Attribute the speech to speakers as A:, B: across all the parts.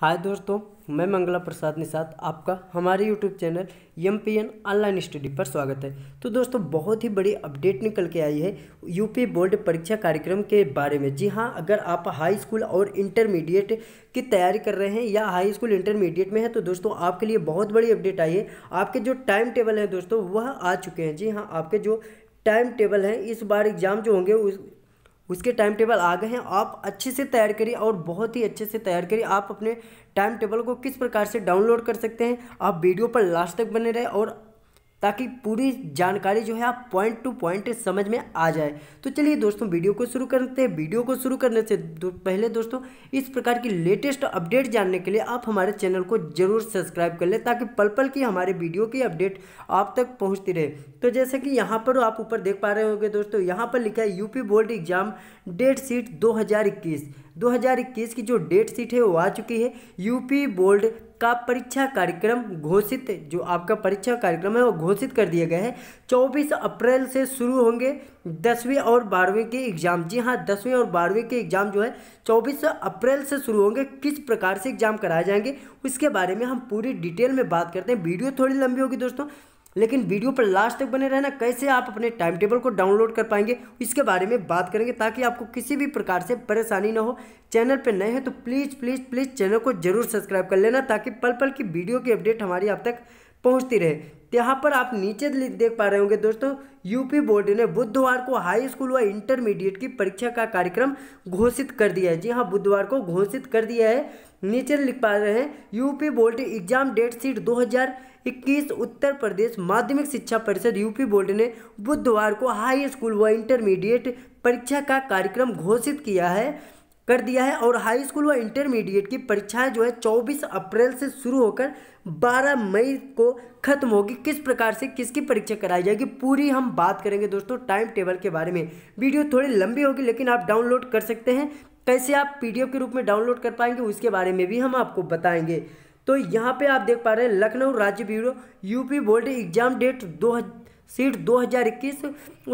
A: हाय दोस्तों मैं मंगला प्रसाद निषाद आपका हमारे YouTube channel M P N online study पर स्वागत है तो दोस्तों बहुत ही बड़ी अपडेट निकल के आई है यूपी बोर्ड परीक्षा कार्यक्रम के बारे में जी हाँ अगर आप हाई स्कूल और इंटरमीडिएट की तैयारी कर रहे हैं या हाई स्कूल इंटरमीडिएट में है तो दोस्तों आपके लिए बहुत बड़ी अपडेट आई है आपके जो टाइम टेबल हैं दोस्तों वह आ चुके हैं जी हाँ आपके जो टाइम टेबल हैं इस बार एग्ज़ाम जो होंगे उस उसके टाइम टेबल आ गए हैं आप अच्छे से तैयार करिए और बहुत ही अच्छे से तैयार करिए आप अपने टाइम टेबल को किस प्रकार से डाउनलोड कर सकते हैं आप वीडियो पर लास्ट तक बने रहे और ताकि पूरी जानकारी जो है आप पॉइंट टू पॉइंट समझ में आ जाए तो चलिए दोस्तों वीडियो को शुरू करते हैं वीडियो को शुरू करने से दो, पहले दोस्तों इस प्रकार की लेटेस्ट अपडेट जानने के लिए आप हमारे चैनल को जरूर सब्सक्राइब कर लें ताकि पल पल की हमारे वीडियो की अपडेट आप तक पहुंचती रहे तो जैसे कि यहाँ पर आप ऊपर देख पा रहे होंगे दोस्तों यहाँ पर लिखा है UP board exam date sheet दो 2021 की जो डेट सीट है वो आ चुकी है यूपी बोर्ड का परीक्षा कार्यक्रम घोषित जो आपका परीक्षा कार्यक्रम है वो घोषित कर दिया गया है 24 अप्रैल से शुरू होंगे दसवीं और बारहवीं के एग्ज़ाम जी हाँ दसवीं और बारहवीं के एग्ज़ाम जो है 24 अप्रैल से शुरू होंगे किस प्रकार से एग्ज़ाम कराए जाएंगे उसके बारे में हम पूरी डिटेल में बात करते हैं वीडियो थोड़ी लंबी होगी दोस्तों लेकिन वीडियो पर लास्ट तक बने रहना कैसे आप अपने टाइम टेबल को डाउनलोड कर पाएंगे इसके बारे में बात करेंगे ताकि आपको किसी भी प्रकार से परेशानी ना हो चैनल पर नए हैं तो प्लीज़ प्लीज़ प्लीज़ चैनल को जरूर सब्सक्राइब कर लेना ताकि पल पल की वीडियो की अपडेट हमारी आप तक पहुंचती रहे तो यहाँ पर आप नीचे देख पा रहे होंगे दोस्तों यूपी बोर्ड ने बुधवार को हाई स्कूल व इंटरमीडिएट की परीक्षा का कार्यक्रम घोषित कर दिया है जी हाँ बुधवार को घोषित कर दिया है नीचे लिख पा रहे हैं UP board exam date sheet 2021 Uttar Pradesh Madhyamik Shiksha परिषद यूपी बोर्ड ने बुधवार को हाई स्कूल व इंटरमीडिएट परीक्षा का कार्यक्रम घोषित किया है कर दिया है और हाई स्कूल व इंटरमीडिएट की परीक्षाएं जो है 24 अप्रैल से शुरू होकर 12 मई को खत्म होगी किस प्रकार से किसकी परीक्षा कराई जाएगी पूरी हम बात करेंगे दोस्तों टाइम टेबल के बारे में वीडियो थोड़ी लंबी होगी लेकिन आप डाउनलोड कर सकते हैं कैसे आप पी के रूप में डाउनलोड कर पाएंगे उसके बारे में भी हम आपको बताएंगे तो यहाँ पर आप देख पा रहे हैं लखनऊ राज्य bureau UP board exam date दो सीट 2021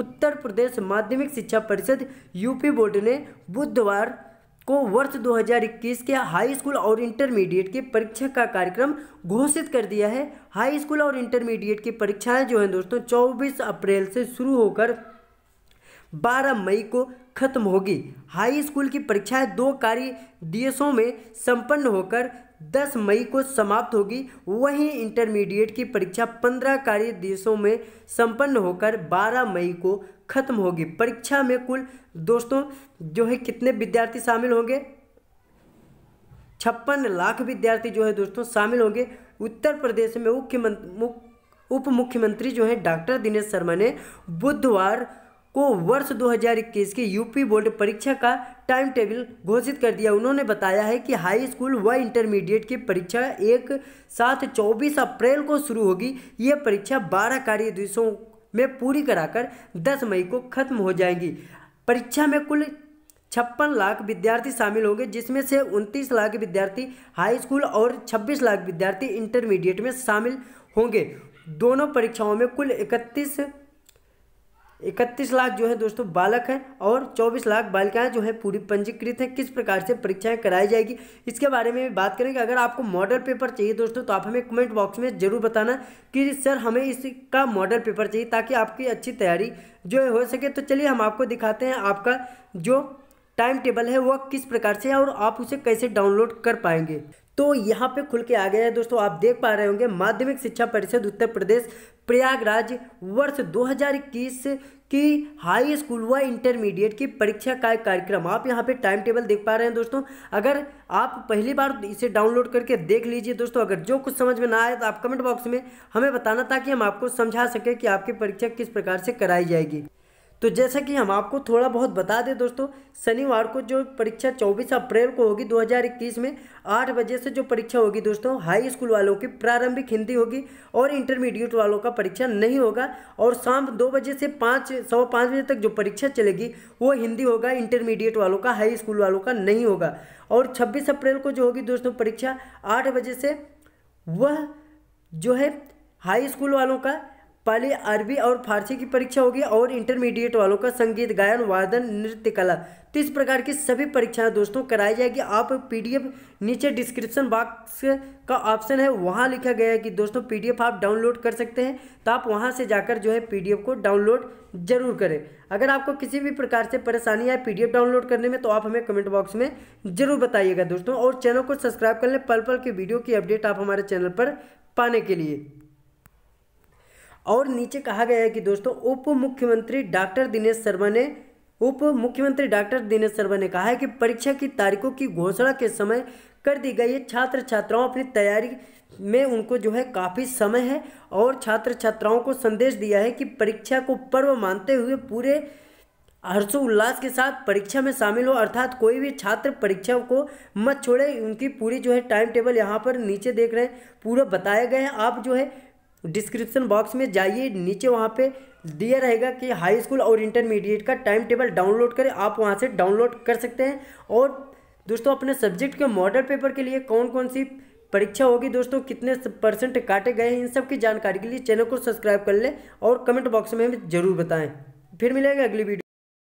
A: उत्तर प्रदेश माध्यमिक शिक्षा परिषद यूपी बोर्ड ने बुधवार को वर्ष 2021 के हाई स्कूल और इंटरमीडिएट की परीक्षा का कार्यक्रम घोषित कर दिया है हाई स्कूल और इंटरमीडिएट की परीक्षाएं जो हैं दोस्तों 24 अप्रैल से शुरू होकर 12 मई को खत्म होगी हाई स्कूल की परीक्षाएं दो कार्य दिवसों में संपन्न होकर 10 मई को समाप्त होगी वहीं इंटरमीडिएट की परीक्षा 15 कार्य दिवसों में संपन्न होकर 12 मई को खत्म होगी परीक्षा में कुल दोस्तों जो है कितने विद्यार्थी शामिल होंगे छप्पन लाख विद्यार्थी जो है दोस्तों शामिल होंगे उत्तर प्रदेश में मुख्यमंत्री उप मुख्यमंत्री जो है डॉक्टर दिनेश शर्मा ने बुधवार को वर्ष 2021 की यूपी बोर्ड परीक्षा का टाइम टेबल घोषित कर दिया उन्होंने बताया है कि हाई स्कूल व इंटरमीडिएट की परीक्षा एक साथ 24 अप्रैल को शुरू होगी ये परीक्षा 12 कार्य दिवसों में पूरी कराकर 10 मई को खत्म हो जाएंगी परीक्षा में कुल छप्पन लाख विद्यार्थी शामिल होंगे जिसमें से उनतीस लाख विद्यार्थी हाई स्कूल और 26 लाख विद्यार्थी इंटरमीडिएट में शामिल होंगे दोनों परीक्षाओं में कुल इकतीस इकतीस लाख जो है दोस्तों बालक हैं और चौबीस लाख बालिकाएं जो है पूरी पंजीकृत हैं किस प्रकार से परीक्षाएं कराई जाएगी इसके बारे में बात करेंगे अगर आपको मॉडल पेपर चाहिए दोस्तों तो आप हमें कमेंट बॉक्स में ज़रूर बताना कि सर हमें इसका मॉडल पेपर चाहिए ताकि आपकी अच्छी तैयारी जो हो सके तो चलिए हम आपको दिखाते हैं आपका जो टाइम टेबल है वह किस प्रकार से है और आप उसे कैसे डाउनलोड कर पाएंगे तो यहाँ पे खुल के आ गया है दोस्तों आप देख पा रहे होंगे माध्यमिक शिक्षा परिषद उत्तर प्रदेश प्रयागराज वर्ष 2021 की हाई स्कूल व इंटरमीडिएट की परीक्षा का कार्यक्रम आप यहाँ पे टाइम टेबल देख पा रहे हैं दोस्तों अगर आप पहली बार इसे डाउनलोड करके देख लीजिए दोस्तों अगर जो कुछ समझ में ना आए तो आप कमेंट बॉक्स में हमें बताना ताकि हम आपको समझा सकें कि आपकी परीक्षा किस प्रकार से कराई जाएगी तो जैसा कि हम आपको थोड़ा बहुत बता दें दोस्तों शनिवार को जो परीक्षा 24 अप्रैल को होगी 2021 में 8 बजे से जो परीक्षा होगी दोस्तों हाई स्कूल वालों की प्रारंभिक हिंदी होगी और इंटरमीडिएट वालों का परीक्षा नहीं होगा और शाम दो बजे से पाँच सवा पाँच बजे तक जो परीक्षा चलेगी वो हिंदी होगा इंटरमीडिएट वालों का हाई स्कूल वालों का नहीं होगा और छब्बीस अप्रैल को जो होगी दोस्तों परीक्षा आठ बजे से वह जो है हाई स्कूल वालों का पहले अरबी और फारसी की परीक्षा होगी और इंटरमीडिएट वालों का संगीत गायन वादन नृत्य कला तो इस प्रकार की सभी परीक्षाएं दोस्तों कराई जाएगी आप पीडीएफ नीचे डिस्क्रिप्शन बॉक्स का ऑप्शन है वहां लिखा गया है कि दोस्तों पीडीएफ आप डाउनलोड कर सकते हैं तो आप वहां से जाकर जो है पीडीएफ को डाउनलोड जरूर करें अगर आपको किसी भी प्रकार से परेशानी आए पी डाउनलोड करने में तो आप हमें कमेंट बॉक्स में जरूर बताइएगा दोस्तों और चैनल को सब्सक्राइब कर लें पल पल के वीडियो की अपडेट आप हमारे चैनल पर पाने के लिए और नीचे कहा गया है कि दोस्तों उप मुख्यमंत्री डॉक्टर दिनेश शर्मा ने उप मुख्यमंत्री डॉक्टर दिनेश शर्मा ने कहा है कि परीक्षा की तारीखों की घोषणा के समय कर दी गई है छात्र छात्राओं अपनी तैयारी में उनको जो है काफ़ी समय है और छात्र छात्राओं को संदेश दिया है कि परीक्षा को पर्व मानते हुए पूरे हर्षोल्लास के साथ परीक्षा में शामिल हो अर्थात कोई भी छात्र परीक्षा को मत छोड़े उनकी पूरी जो है टाइम टेबल यहाँ पर नीचे देख रहे हैं पूरा बताया गया है आप जो है डिस्क्रिप्शन बॉक्स में जाइए नीचे वहाँ पे दिया रहेगा कि हाई स्कूल और इंटरमीडिएट का टाइम टेबल डाउनलोड करें आप वहाँ से डाउनलोड कर सकते हैं और दोस्तों अपने सब्जेक्ट के मॉडल पेपर के लिए कौन कौन सी परीक्षा होगी दोस्तों कितने परसेंट काटे गए हैं इन सब की जानकारी के लिए चैनल को सब्सक्राइब कर लें और कमेंट बॉक्स में हमें ज़रूर बताएँ फिर मिलेगा अगली वीडियो